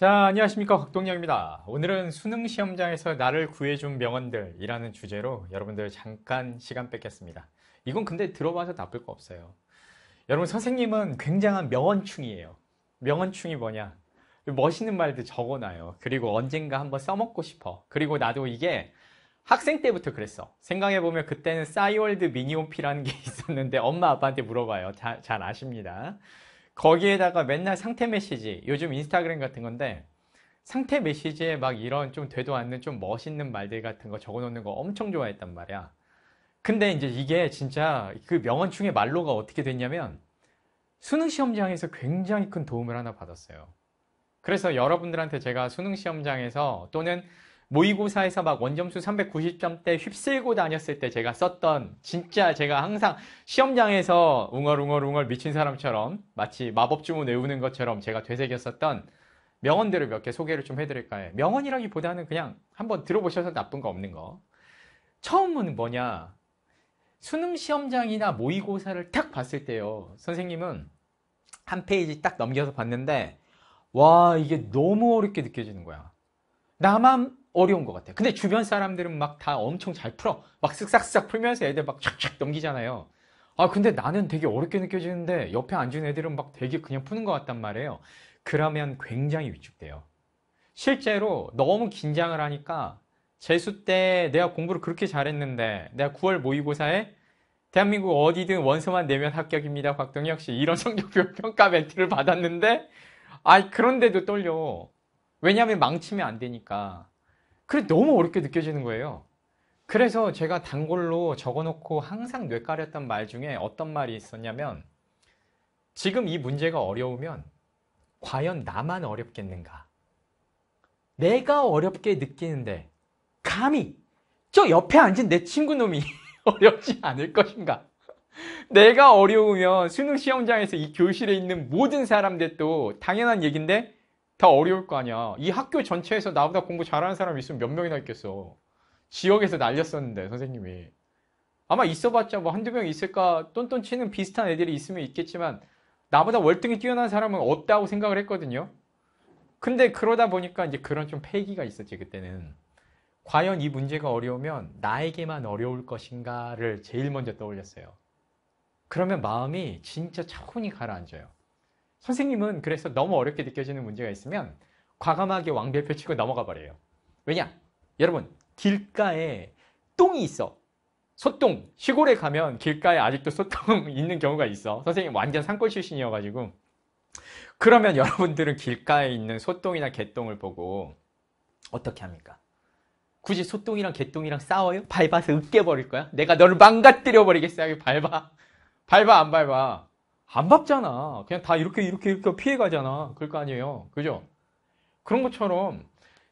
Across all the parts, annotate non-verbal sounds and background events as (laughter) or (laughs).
자, 안녕하십니까. 곽동영입니다. 오늘은 수능 시험장에서 나를 구해준 명언들이라는 주제로 여러분들 잠깐 시간 뺏겠습니다. 이건 근데 들어봐서 나쁠 거 없어요. 여러분, 선생님은 굉장한 명언충이에요. 명언충이 뭐냐? 멋있는 말들 적어놔요. 그리고 언젠가 한번 써먹고 싶어. 그리고 나도 이게 학생 때부터 그랬어. 생각해보면 그때는 싸이월드 미니홈피라는 게 (laughs) 있었는데 엄마 아빠한테 물어봐요. 자, 잘 아십니다. 거기에다가 맨날 상태 메시지 요즘 인스타그램 같은 건데 상태 메시지에 막 이런 좀 되도 않는 좀 멋있는 말들 같은 거 적어놓는 거 엄청 좋아했단 말이야 근데 이제 이게 진짜 그명언 중에 말로가 어떻게 됐냐면 수능 시험장에서 굉장히 큰 도움을 하나 받았어요 그래서 여러분들한테 제가 수능 시험장에서 또는 모의고사에서 막 원점수 390점대 휩쓸고 다녔을 때 제가 썼던 진짜 제가 항상 시험장에서 웅얼웅얼웅얼 미친 사람처럼 마치 마법 주문 외우는 것처럼 제가 되새겼었던 명언들을 몇 개 소개를 좀 해드릴까 해요. 명언이라기보다는 그냥 한번 들어보셔서 나쁜 거 없는 거. 처음은 뭐냐? 수능 시험장이나 모의고사를 딱 봤을 때요. 선생님은 한 페이지 딱 넘겨서 봤는데 와 이게 너무 어렵게 느껴지는 거야. 나만 어려운 것 같아요. 근데 주변 사람들은 막 다 엄청 잘 풀어. 막 쓱싹쓱싹 풀면서 애들 막 촥촥 넘기잖아요. 아, 근데 나는 되게 어렵게 느껴지는데 옆에 앉은 애들은 막 되게 그냥 푸는 것 같단 말이에요. 그러면 굉장히 위축돼요. 실제로 너무 긴장을 하니까 재수 때 내가 공부를 그렇게 잘했는데 내가 9월 모의고사에 대한민국 어디든 원서만 내면 합격입니다. 곽동혁 씨 이런 성적표 (laughs) 평가 멘트를 받았는데 아 그런데도 떨려. 왜냐하면 망치면 안 되니까. 그래 너무 어렵게 느껴지는 거예요. 그래서 제가 단골로 적어놓고 항상 뇌까렸던 말 중에 어떤 말이 있었냐면 지금 이 문제가 어려우면 과연 나만 어렵겠는가? 내가 어렵게 느끼는데 감히 저 옆에 앉은 내 친구 놈이 (laughs) 어렵지 않을 것인가? 내가 어려우면 수능 시험장에서 이 교실에 있는 모든 사람들 도 당연한 얘긴데 다 어려울 거 아니야. 이 학교 전체에서 나보다 공부 잘하는 사람이 있으면 몇 명이나 있겠어. 지역에서 날렸었는데 선생님이. 아마 있어봤자 뭐 한두 명 있을까 똔똔 치는 비슷한 애들이 있으면 있겠지만 나보다 월등히 뛰어난 사람은 없다고 생각을 했거든요. 근데 그러다 보니까 이제 그런 좀 폐기가 있었지 그때는. 과연 이 문제가 어려우면 나에게만 어려울 것인가를 제일 먼저 떠올렸어요. 그러면 마음이 진짜 차분히 가라앉아요. 선생님은 그래서 너무 어렵게 느껴지는 문제가 있으면 과감하게 왕별표 치고 넘어가 버려요. 왜냐? 여러분, 길가에 똥이 있어. 소똥. 시골에 가면 길가에 아직도 소똥 (laughs) 있는 경우가 있어. 선생님 완전 산골 출신이어가지고. 그러면 여러분들은 길가에 있는 소똥이나 개똥을 보고 어떻게 합니까? 굳이 소똥이랑 개똥이랑 싸워요? 밟아서 으깨버릴 거야? 내가 너를 망가뜨려 버리겠어. 요 밟아. 밟아, 안 밟아. 안 밟잖아. 그냥 다 이렇게 이렇게 이렇게 피해 가잖아. 그럴 거 아니에요. 그죠? 그런 것처럼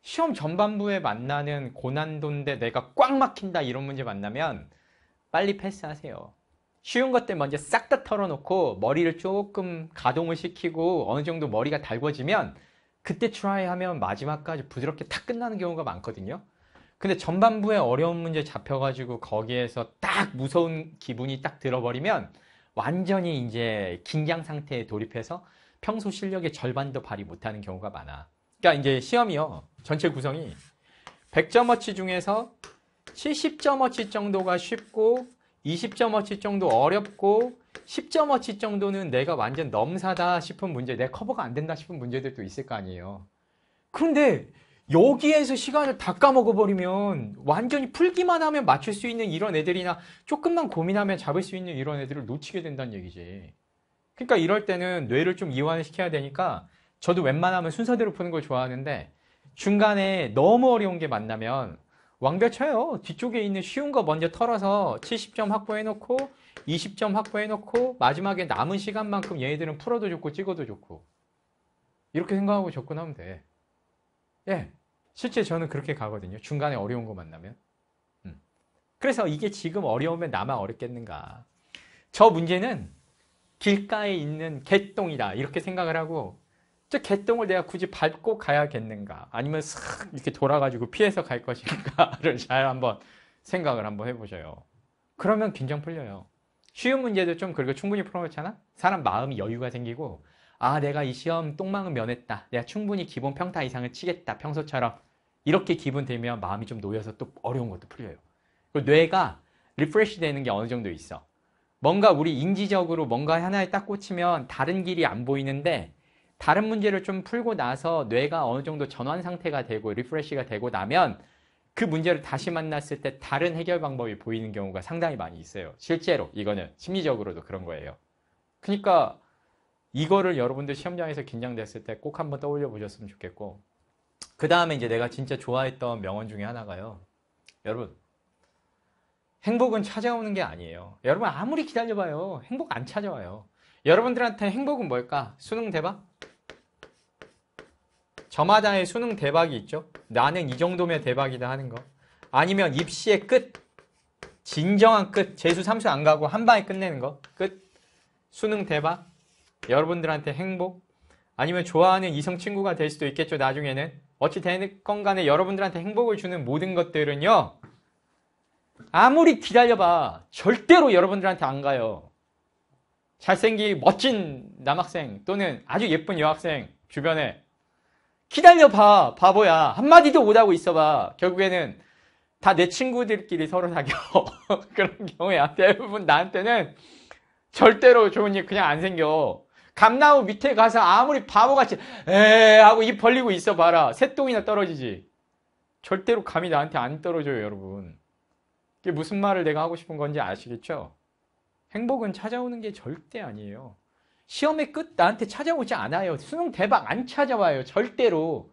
시험 전반부에 만나는 고난도인데 내가 꽉 막힌다 이런 문제 만나면 빨리 패스하세요. 쉬운 것들 먼저 싹 다 털어놓고 머리를 조금 가동을 시키고 어느 정도 머리가 달궈지면 그때 트라이하면 마지막까지 부드럽게 탁 끝나는 경우가 많거든요. 근데 전반부에 어려운 문제 잡혀가지고 거기에서 딱 무서운 기분이 딱 들어버리면 완전히 이제 긴장 상태에 돌입해서 평소 실력의 절반도 발휘 못하는 경우가 많아. 그러니까 이제 시험이요. 전체 구성이 100점어치 중에서 70점어치 정도가 쉽고 20점어치 정도 어렵고 10점어치 정도는 내가 완전 넘사다 싶은 문제, 내 커버가 안 된다 싶은 문제들도 있을 거 아니에요. 그런데 여기에서 시간을 다 까먹어버리면 완전히 풀기만 하면 맞출 수 있는 이런 애들이나 조금만 고민하면 잡을 수 있는 이런 애들을 놓치게 된다는 얘기지. 그러니까 이럴 때는 뇌를 좀 이완시켜야 되니까 저도 웬만하면 순서대로 푸는 걸 좋아하는데 중간에 너무 어려운 게 만나면 왕벼쳐요. 뒤쪽에 있는 쉬운 거 먼저 털어서 70점 확보해놓고 20점 확보해놓고 마지막에 남은 시간만큼 얘네들은 풀어도 좋고 찍어도 좋고 이렇게 생각하고 접근하면 돼. 예. 실제 저는 그렇게 가거든요. 중간에 어려운 거 만나면. 음. 그래서 이게 지금 어려우면 나만 어렵겠는가. 저 문제는 길가에 있는 개똥이다. 이렇게 생각을 하고, 저 개똥을 내가 굳이 밟고 가야겠는가. 아니면 싹 이렇게 돌아가지고 피해서 갈 것인가를 (laughs) 잘 한번 생각을 한번 해보셔요. 그러면 긴장 풀려요. 쉬운 문제도 좀 그리고 충분히 풀어놓잖아? 사람 마음이 여유가 생기고, 아, 내가 이 시험 똥망은 면했다. 내가 충분히 기본 평타 이상을 치겠다. 평소처럼. 이렇게 기분 되면 마음이 좀 놓여서 또 어려운 것도 풀려요. 그 뇌가 리프레시 되는 게 어느 정도 있어. 뭔가 우리 인지적으로 뭔가 하나에 딱 꽂히면 다른 길이 안 보이는데 다른 문제를 좀 풀고 나서 뇌가 어느 정도 전환 상태가 되고 리프레시가 되고 나면 그 문제를 다시 만났을 때 다른 해결 방법이 보이는 경우가 상당히 많이 있어요. 실제로 이거는 심리적으로도 그런 거예요. 그러니까 이거를 여러분들 시험장에서 긴장됐을 때 꼭 한번 떠올려 보셨으면 좋겠고 그 다음에 이제 내가 진짜 좋아했던 명언 중에 하나가요. 여러분, 행복은 찾아오는 게 아니에요. 여러분 아무리 기다려봐요. 행복 안 찾아와요. 여러분들한테 행복은 뭘까? 수능 대박? 저마다의 수능 대박이 있죠. 나는 이 정도면 대박이다 하는 거. 아니면 입시의 끝. 진정한 끝. 재수 삼수 안 가고 한 방에 끝내는 거. 끝. 수능 대박. 여러분들한테 행복. 아니면 좋아하는 이성 친구가 될 수도 있겠죠. 나중에는. 어찌 되건 간에 여러분들한테 행복을 주는 모든 것들은요. 아무리 기다려봐 절대로 여러분들한테 안 가요. 잘생긴 멋진 남학생 또는 아주 예쁜 여학생 주변에 기다려봐 바보야 한마디도 못하고 있어봐 결국에는 다 내 친구들끼리 서로 사겨 (laughs) 그런 경우에 대부분 나한테는 절대로 좋은 일 그냥 안 생겨 감나무 밑에 가서 아무리 바보같이 에 하고 입 벌리고 있어 봐라. 새똥이나 떨어지지. 절대로 감이 나한테 안 떨어져요, 여러분. 이게 무슨 말을 내가 하고 싶은 건지 아시겠죠? 행복은 찾아오는 게 절대 아니에요. 시험의 끝 나한테 찾아오지 않아요. 수능 대박 안 찾아와요. 절대로.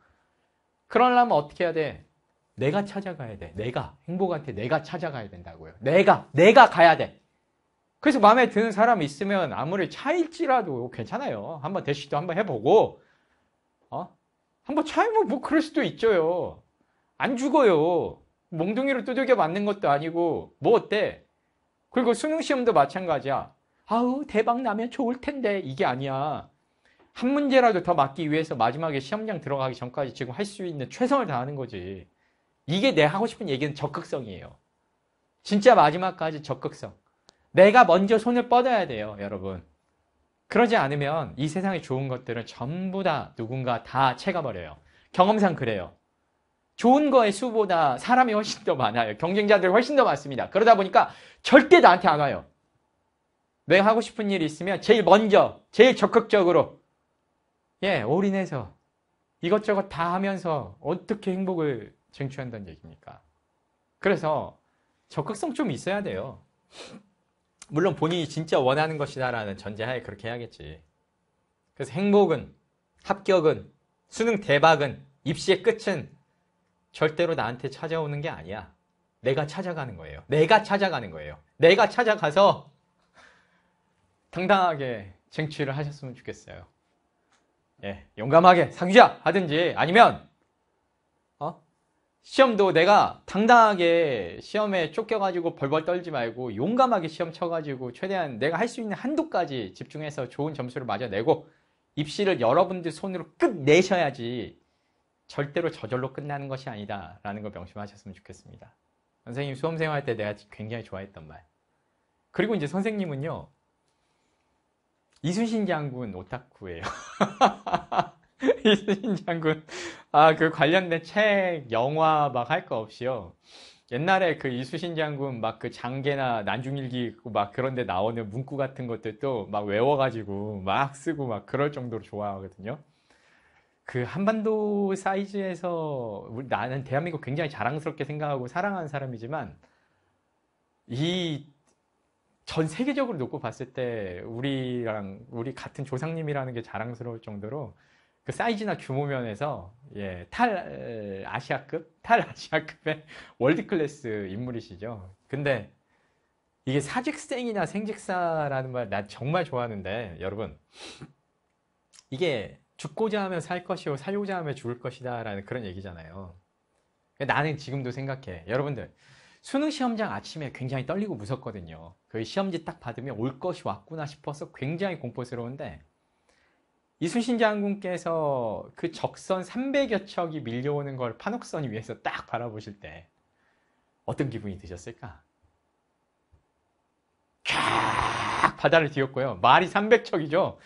그러려면 어떻게 해야 돼? 내가 찾아가야 돼. 내가. 행복한테 내가 찾아가야 된다고요. 내가. 내가 가야 돼. 그래서 마음에 드는 사람 있으면 아무리 차일지라도 괜찮아요. 한번 대시도 한번 해보고, 어? 한번 차이면 뭐 그럴 수도 있죠요. 안 죽어요. 몽둥이로 두들겨 맞는 것도 아니고, 뭐 어때? 그리고 수능 시험도 마찬가지야. 아우, 대박 나면 좋을 텐데. 이게 아니야. 한 문제라도 더 맞기 위해서 마지막에 시험장 들어가기 전까지 지금 할 수 있는 최선을 다하는 거지. 이게 내 하고 싶은 얘기는 적극성이에요. 진짜 마지막까지 적극성. 내가 먼저 손을 뻗어야 돼요, 여러분. 그러지 않으면 이 세상의 좋은 것들은 전부 다 누군가 다 채가버려요. 경험상 그래요. 좋은 거의 수보다 사람이 훨씬 더 많아요. 경쟁자들 훨씬 더 많습니다. 그러다 보니까 절대 나한테 안 와요. 내가 하고 싶은 일이 있으면 제일 먼저, 제일 적극적으로, 예, 올인해서 이것저것 다 하면서 어떻게 행복을 쟁취한다는 얘기입니까? 그래서 적극성 좀 있어야 돼요. 물론 본인이 진짜 원하는 것이다라는 전제하에 그렇게 해야겠지. 그래서 행복은, 합격은, 수능 대박은, 입시의 끝은 절대로 나한테 찾아오는 게 아니야. 내가 찾아가는 거예요. 내가 찾아가는 거예요. 내가 찾아가서 당당하게 쟁취를 하셨으면 좋겠어요. 예, 용감하게 상주야 하든지 아니면 시험도 내가 당당하게 시험에 쫓겨가지고 벌벌 떨지 말고 용감하게 시험 쳐가지고 최대한 내가 할 수 있는 한도까지 집중해서 좋은 점수를 맞아내고 입시를 여러분들 손으로 끝내셔야지 절대로 저절로 끝나는 것이 아니다 라는 걸 명심하셨으면 좋겠습니다. 선생님 수험생 활때 내가 굉장히 좋아했던 말. 그리고 이제 선생님은요. 이순신 장군 오타쿠예요. (laughs) 이순신 (laughs) 장군. 아, 그 관련된 책, 영화 막 할 거 없이요. 옛날에 그 이수신 장군 막 그 장계나 난중일기 막 그런데 나오는 문구 같은 것들도 막 외워가지고 막 쓰고 막 그럴 정도로 좋아하거든요. 그 한반도 사이즈에서 나는 대한민국 굉장히 자랑스럽게 생각하고 사랑하는 사람이지만 이 전 세계적으로 놓고 봤을 때 우리랑 우리 같은 조상님이라는 게 자랑스러울 정도로 그 사이즈나 규모 면에서 예, 탈 아시아급, 탈 아시아급의 (laughs) 월드 클래스 인물이시죠. 근데 이게 사직생이나 생직사라는 말나 정말 좋아하는데 여러분 이게 죽고자 하면 살 것이요 살고자 하면 죽을 것이다라는 그런 얘기잖아요. 나는 지금도 생각해. 여러분들 수능 시험장 아침에 굉장히 떨리고 무섭거든요. 그 시험지 딱 받으면 올 것이 왔구나 싶어서 굉장히 공포스러운데 이순신 장군께서 그 적선 300여 척이 밀려오는 걸 판옥선 위에서 딱 바라보실 때 어떤 기분이 드셨을까? 캬 바다를 뒤엎고요. 말이 300척이죠.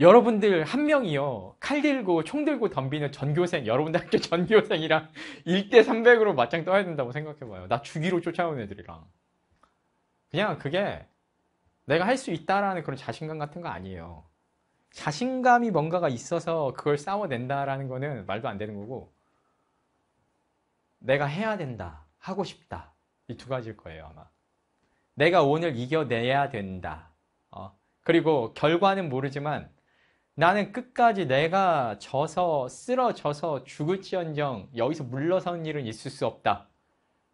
여러분들 한 명이요. 칼 들고 총 들고 덤비는 전교생, 여러분들 학교 전교생이랑 1대 (laughs) 300으로 맞짱 떠야 된다고 생각해봐요. 나 주기로 쫓아오는 애들이랑. 그냥 그게 내가 할 수 있다라는 그런 자신감 같은 거 아니에요. 자신감이 뭔가가 있어서 그걸 싸워낸다라는 거는 말도 안 되는 거고 내가 해야 된다, 하고 싶다 이 두 가지일 거예요 아마. 내가 오늘 이겨내야 된다. 어. 그리고 결과는 모르지만 나는 끝까지 내가 져서 쓰러져서 죽을지언정 여기서 물러선 일은 있을 수 없다.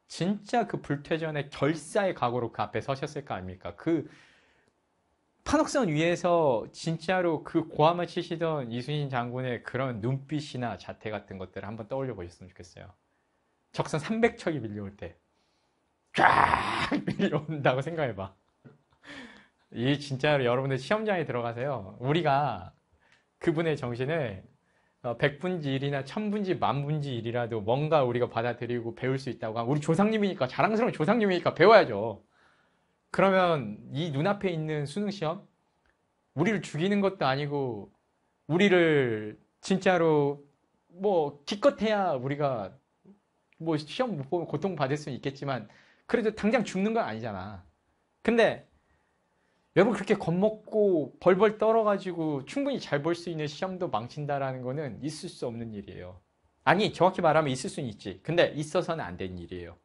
진짜 그 불퇴전의 결사의 각오로 그 앞에 서셨을 거 아닙니까? 그 판옥선 위에서 진짜로 그 고함을 치시던 이순신 장군의 그런 눈빛이나 자태 같은 것들을 한번 떠올려 보셨으면 좋겠어요. 적선 300척이 밀려올 때 쫙 밀려온다고 생각해봐. 이 진짜로 여러분들 시험장에 들어가세요. 우리가 그분의 정신을 어, 백분지일이나천분지 만분지 일이라도 뭔가 우리가 받아들이고 배울 수 있다고 하면 우리 조상님이니까 자랑스러운 조상님이니까 배워야죠. 그러면 이 눈앞에 있는 수능 시험 우리를 죽이는 것도 아니고 우리를 진짜로 뭐 기껏해야 우리가 뭐 시험 못 보면 고통 받을 수는 있겠지만 그래도 당장 죽는 건 아니잖아. 근데 여러분 그렇게 겁먹고 벌벌 떨어가지고 충분히 잘 볼 수 있는 시험도 망친다라는 거는 있을 수 없는 일이에요. 아니 정확히 말하면 있을 수는 있지. 근데 있어서는 안 된 일이에요.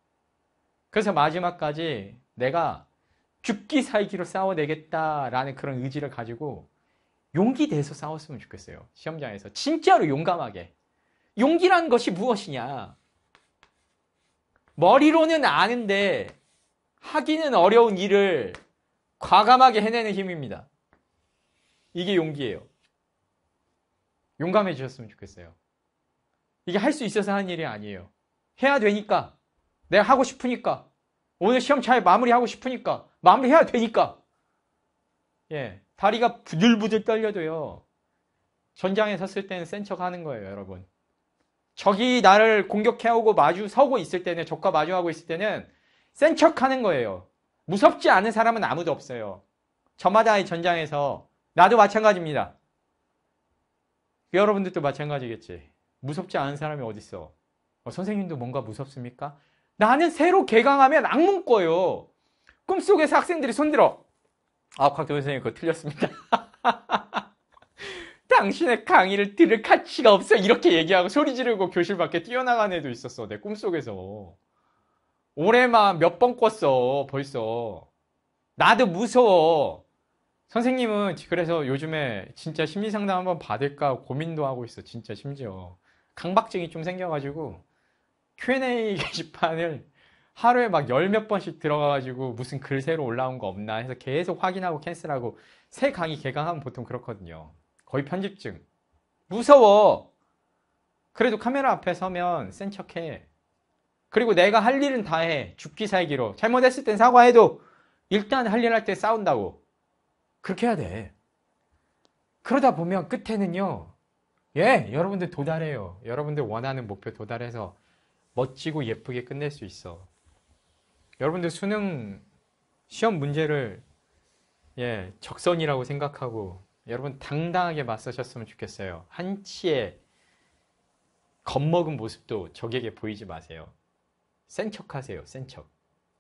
그래서 마지막까지 내가 죽기 살기로 싸워내겠다라는 그런 의지를 가지고 용기 내서 싸웠으면 좋겠어요. 시험장에서. 진짜로 용감하게. 용기란 것이 무엇이냐. 머리로는 아는데 하기는 어려운 일을 과감하게 해내는 힘입니다. 이게 용기예요. 용감해 주셨으면 좋겠어요. 이게 할 수 있어서 하는 일이 아니에요. 해야 되니까. 내가 하고 싶으니까. 오늘 시험 잘 마무리하고 싶으니까 마무리해야 되니까 예 다리가 부들부들 떨려도요 전장에 섰을 때는 센척 하는 거예요 여러분 적이 나를 공격해오고 마주 서고 있을 때는 적과 마주하고 있을 때는 센척 하는 거예요 무섭지 않은 사람은 아무도 없어요 저마다의 전장에서 나도 마찬가지입니다 여러분들도 마찬가지겠지 무섭지 않은 사람이 어딨어 어, 선생님도 뭔가 무섭습니까? 나는 새로 개강하면 악몽 꿔요. 꿈속에서 학생들이 손들어. 아, 곽동현 선생님 그거 틀렸습니다. (laughs) 당신의 강의를 들을 가치가 없어. 이렇게 얘기하고 소리 지르고 교실 밖에 뛰어나간 애도 있었어. 내 꿈속에서. 올해만 몇 번 꿨어. 벌써. 나도 무서워. 선생님은 그래서 요즘에 진짜 심리상담 한번 받을까 고민도 하고 있어. 진짜 심지어. 강박증이 좀 생겨가지고. Q&A (laughs) 게시판을 하루에 막 열 몇 번씩 들어가가지고 무슨 글 새로 올라온 거 없나 해서 계속 확인하고 캔슬하고 새 강의 개강하면 보통 그렇거든요. 거의 편집증. 무서워! 그래도 카메라 앞에 서면 센 척해. 그리고 내가 할 일은 다 해. 죽기 살기로. 잘못했을 땐 사과해도 일단 할 일 할 때 싸운다고. 그렇게 해야 돼. 그러다 보면 끝에는요. 예, 여러분들 도달해요. 여러분들 원하는 목표 도달해서 멋지고 예쁘게 끝낼 수 있어. 여러분들 수능 시험 문제를 예, 적선이라고 생각하고 여러분 당당하게 맞서셨으면 좋겠어요. 한치의 겁먹은 모습도 적에게 보이지 마세요. 센척 하세요. 센 척.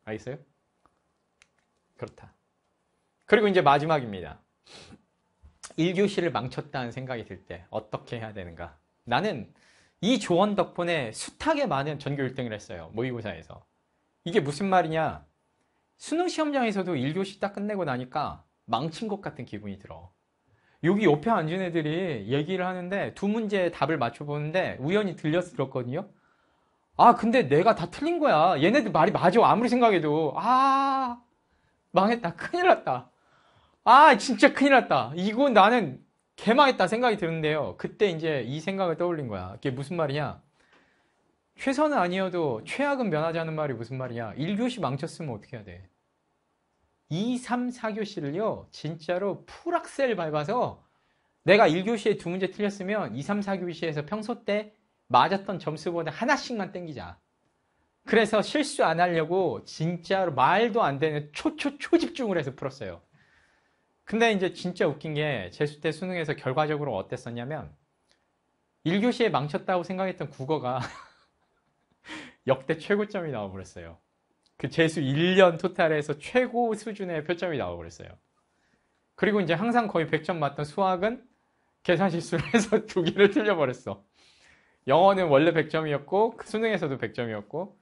알겠어요? 그렇다. 그리고 이제 마지막입니다. 1교시를 망쳤다는 생각이 들 때 어떻게 해야 되는가? 나는 이 조언 덕분에 숱하게 많은 전교 1등을 했어요. 모의고사에서. 이게 무슨 말이냐? 수능 시험장에서도 1교시 딱 끝내고 나니까 망친 것 같은 기분이 들어. 여기 옆에 앉은 애들이 얘기를 하는데 두 문제 답을 맞춰보는데 우연히 들렸었거든요. 아, 근데 내가 다 틀린 거야. 얘네들 말이 맞아. 아무리 생각해도. 아, 망했다. 큰일 났다. 아, 진짜 큰일 났다. 이거 나는 개망했다 생각이 드는데요. 그때 이제 이 생각을 떠올린 거야. 그게 무슨 말이냐? 최선은 아니어도 최악은 면하지 않은 말이 무슨 말이냐? 1교시 망쳤으면 어떻게 해야 돼? 2, 3, 4교시를요. 진짜로 풀악셀 밟아서 내가 1교시에 두 문제 틀렸으면 2, 3, 4교시에서 평소 때 맞았던 점수보다 하나씩만 땡기자. 그래서 실수 안 하려고 진짜로 말도 안 되는 초초초집중을 해서 풀었어요. 근데 이제 진짜 웃긴 게 재수 때 수능에서 결과적으로 어땠었냐면 1교시에 망쳤다고 생각했던 국어가 (laughs) 역대 최고점이 나와버렸어요. 그 재수 1년 토탈에서 최고 수준의 표점이 나와버렸어요. 그리고 이제 항상 거의 100점 맞던 수학은 계산 실수를 (laughs) 해서 두 개를 틀려버렸어. 영어는 원래 100점이었고 그 수능에서도 100점이었고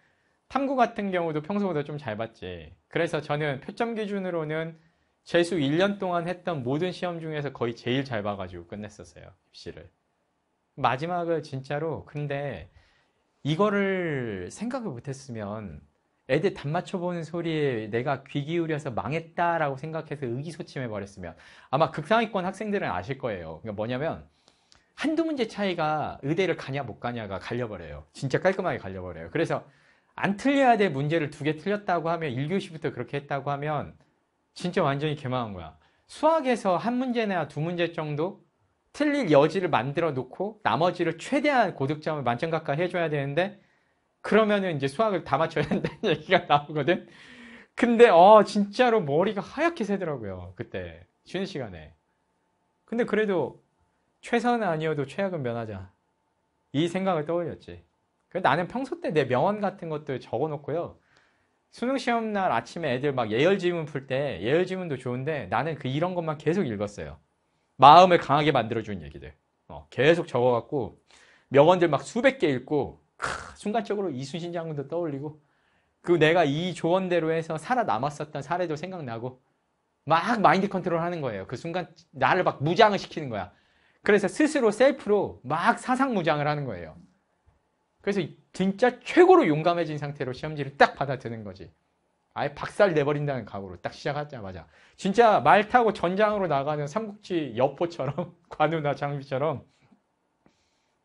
탐구 같은 경우도 평소보다 좀 잘 봤지. 그래서 저는 표점 기준으로는 재수 1년 동안 했던 모든 시험 중에서 거의 제일 잘 봐가지고 끝냈었어요. 입시를. 마지막을 진짜로 근데 이거를 생각을 못했으면 애들 답 맞춰보는 소리에 내가 귀 기울여서 망했다라고 생각해서 의기소침해 버렸으면 아마 극상위권 학생들은 아실 거예요. 그러니까 뭐냐면 한두 문제 차이가 의대를 가냐 못 가냐가 갈려버려요. 진짜 깔끔하게 갈려버려요. 그래서 안 틀려야 될 문제를 두 개 틀렸다고 하면 1교시부터 그렇게 했다고 하면 진짜 완전히 개망한 거야. 수학에서 한 문제나 두 문제 정도 틀릴 여지를 만들어 놓고 나머지를 최대한 고득점을 만점 가까이 해줘야 되는데 그러면은 이제 수학을 다 맞춰야 한다는 (laughs) 얘기가 나오거든. 근데 어 진짜로 머리가 하얗게 새더라고요. 그때 쉬는 시간에. 근데 그래도 최선은 아니어도 최악은 면하자. 이 생각을 떠올렸지. 그래 나는 평소 때 내 명언 같은 것들 적어놓고요. 수능 시험 날 아침에 애들 막 예열 지문 풀 때 예열 지문도 좋은데 나는 그 이런 것만 계속 읽었어요. 마음을 강하게 만들어준 얘기들. 어, 계속 적어갖고 명언들 막 수백 개 읽고 크, 순간적으로 이순신 장군도 떠올리고 그 내가 이 조언대로 해서 살아남았었던 사례도 생각나고 막 마인드 컨트롤 하는 거예요. 그 순간 나를 막 무장을 시키는 거야. 그래서 스스로 셀프로 막 사상 무장을 하는 거예요. 그래서 진짜 최고로 용감해진 상태로 시험지를 딱 받아드는 거지. 아예 박살 내버린다는 각오로 딱 시작하자마자 진짜 말 타고 전장으로 나가는 삼국지 여포처럼 (laughs) 관우나 장비처럼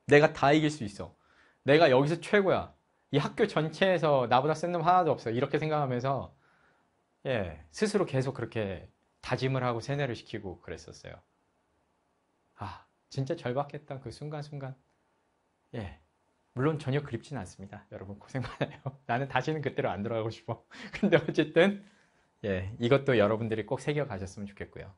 내가 다 이길 수 있어. 내가 여기서 최고야. 이 학교 전체에서 나보다 센 놈 하나도 없어. 이렇게 생각하면서 예 스스로 계속 그렇게 다짐을 하고 세뇌를 시키고 그랬었어요. 아 진짜 절박했던 그 순간순간 예 물론 전혀 그립지는 않습니다. 여러분 고생 많아요. (laughs) 나는 다시는 그때로 안 돌아가고 싶어. (laughs) 근데 어쨌든 예, 이것도 여러분들이 꼭 새겨 가셨으면 좋겠고요.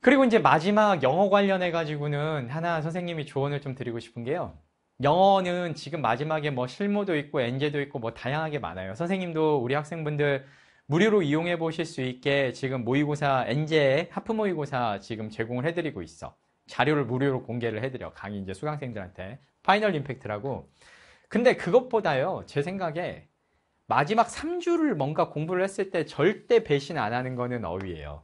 그리고 이제 마지막 영어 관련해 가지고는 하나 선생님이 조언을 좀 드리고 싶은 게요. 영어는 지금 마지막에 뭐 실무도 있고 엔제도 있고 뭐 다양하게 많아요. 선생님도 우리 학생분들 무료로 이용해 보실 수 있게 지금 모의고사 엔제 하프 모의고사 지금 제공을 해드리고 있어. 자료를 무료로 공개를 해드려 강의 이제 수강생들한테 파이널 임팩트라고. 근데 그것보다요, 제 생각에 마지막 3주를 뭔가 공부를 했을 때 절대 배신 안 하는 거는 어휘예요.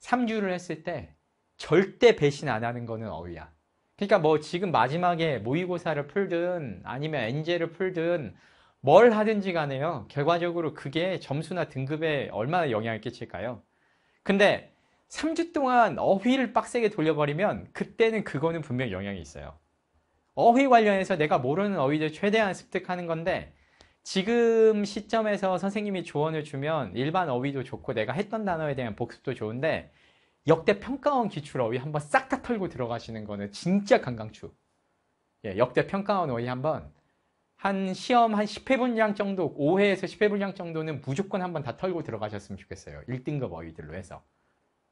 3주를 했을 때 절대 배신 안 하는 거는 어휘야. 그러니까 뭐 지금 마지막에 모의고사를 풀든 아니면 엔젤을 풀든 뭘 하든지 간에요. 결과적으로 그게 점수나 등급에 얼마나 영향을 끼칠까요? 근데 3주 동안 어휘를 빡세게 돌려버리면 그때는 그거는 분명 히 영향이 있어요. 어휘 관련해서 내가 모르는 어휘들 최대한 습득하는 건데 지금 시점에서 선생님이 조언을 주면 일반 어휘도 좋고 내가 했던 단어에 대한 복습도 좋은데 역대 평가원 기출 어휘 한번 싹 다 털고 들어가시는 거는 진짜 강강추. 예, 역대 평가원 어휘 한번 한 시험 한 10회 분량 정도, 5회에서 10회 분량 정도는 무조건 한번 다 털고 들어가셨으면 좋겠어요. 1등급 어휘들로 해서.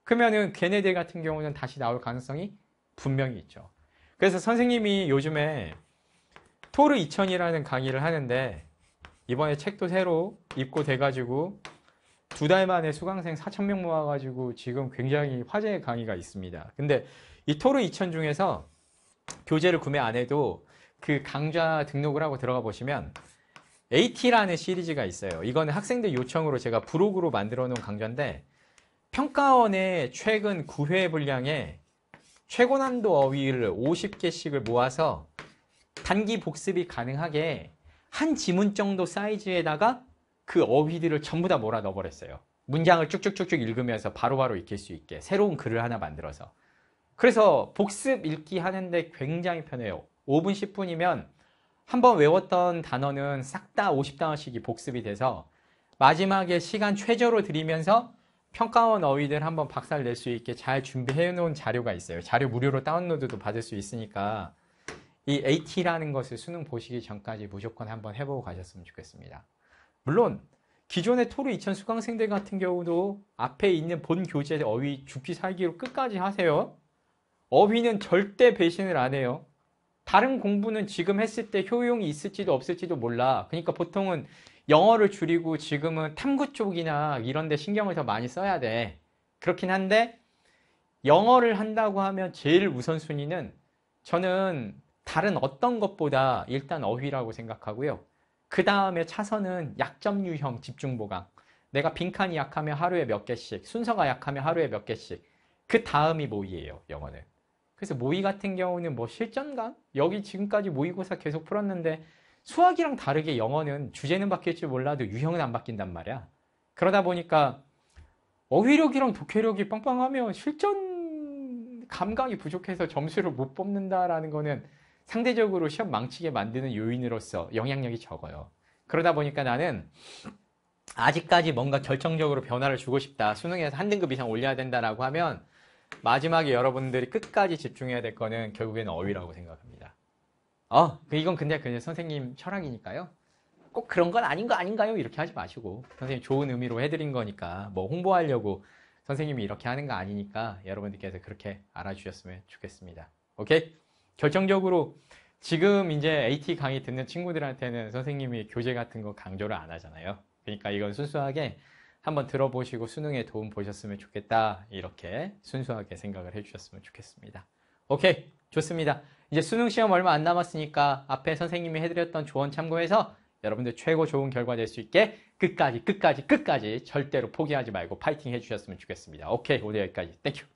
그러면은 걔네들 같은 경우는 다시 나올 가능성이 분명히 있죠. 그래서 선생님이 요즘에 토르 2000이라는 강의를 하는데 이번에 책도 새로 입고 돼가지고 두 달 만에 수강생 4,000명 모아가지고 지금 굉장히 화제의 강의가 있습니다. 근데 이 토르 2000 중에서 교재를 구매 안 해도 그 강좌 등록을 하고 들어가 보시면 AT라는 시리즈가 있어요. 이거는 학생들 요청으로 제가 브로그로 만들어 놓은 강좌인데 평가원의 최근 9회 분량에 최고난도 어휘를 50개씩을 모아서 단기 복습이 가능하게 한 지문 정도 사이즈에다가 그 어휘들을 전부 다 몰아 넣어버렸어요. 문장을 쭉쭉쭉쭉 읽으면서 바로바로 익힐 수 있게 새로운 글을 하나 만들어서 그래서 복습 읽기 하는데 굉장히 편해요. 5분, 10분이면 한번 외웠던 단어는 싹 다 50단어씩이 복습이 돼서 마지막에 시간 최저로 들이면서 평가원 어휘들 한번 박살 낼 수 있게 잘 준비해 놓은 자료가 있어요. 자료 무료로 다운로드도 받을 수 있으니까 이 AT라는 것을 수능 보시기 전까지 무조건 한번 해보고 가셨으면 좋겠습니다. 물론 기존의 토르 2000 수강생들 같은 경우도 앞에 있는 본 교재 어휘 죽기 살기로 끝까지 하세요. 어휘는 절대 배신을 안 해요. 다른 공부는 지금 했을 때 효용이 있을지도 없을지도 몰라. 그러니까 보통은 영어를 줄이고 지금은 탐구 쪽이나 이런 데 신경을 더 많이 써야 돼. 그렇긴 한데 영어를 한다고 하면 제일 우선순위는 저는 다른 어떤 것보다 일단 어휘라고 생각하고요. 그 다음에 차선은 약점 유형 집중 보강. 내가 빈칸이 약하면 하루에 몇 개씩, 순서가 약하면 하루에 몇 개씩. 그 다음이 모의예요, 영어는. 그래서 모의 같은 경우는 뭐 실전감? 여기 지금까지 모의고사 계속 풀었는데 수학이랑 다르게 영어는 주제는 바뀔지 몰라도 유형은 안 바뀐단 말이야. 그러다 보니까 어휘력이랑 독해력이 빵빵하면 실전 감각이 부족해서 점수를 못 뽑는다라는 거는 상대적으로 시험 망치게 만드는 요인으로서 영향력이 적어요. 그러다 보니까 나는 아직까지 뭔가 결정적으로 변화를 주고 싶다. 수능에서 한 등급 이상 올려야 된다라고 하면 마지막에 여러분들이 끝까지 집중해야 될 거는 결국에는 어휘라고 생각합니다. 어, 그, 이건 근데 그냥 선생님 철학이니까요. 꼭 그런 건 아닌 거 아닌가요? 이렇게 하지 마시고 선생님 좋은 의미로 해드린 거니까 뭐 홍보하려고 선생님이 이렇게 하는 거 아니니까 여러분들께서 그렇게 알아주셨으면 좋겠습니다. 오케이? 결정적으로 지금 이제 AT 강의 듣는 친구들한테는 선생님이 교재 같은 거 강조를 안 하잖아요. 그러니까 이건 순수하게 한번 들어보시고 수능에 도움 보셨으면 좋겠다. 이렇게 순수하게 생각을 해주셨으면 좋겠습니다. 오케이 좋습니다. 이제 수능 시험 얼마 안 남았으니까 앞에 선생님이 해드렸던 조언 참고해서 여러분들 최고 좋은 결과 될 수 있게 끝까지 끝까지 끝까지 절대로 포기하지 말고 파이팅 해주셨으면 좋겠습니다. 오케이 오늘 여기까지 땡큐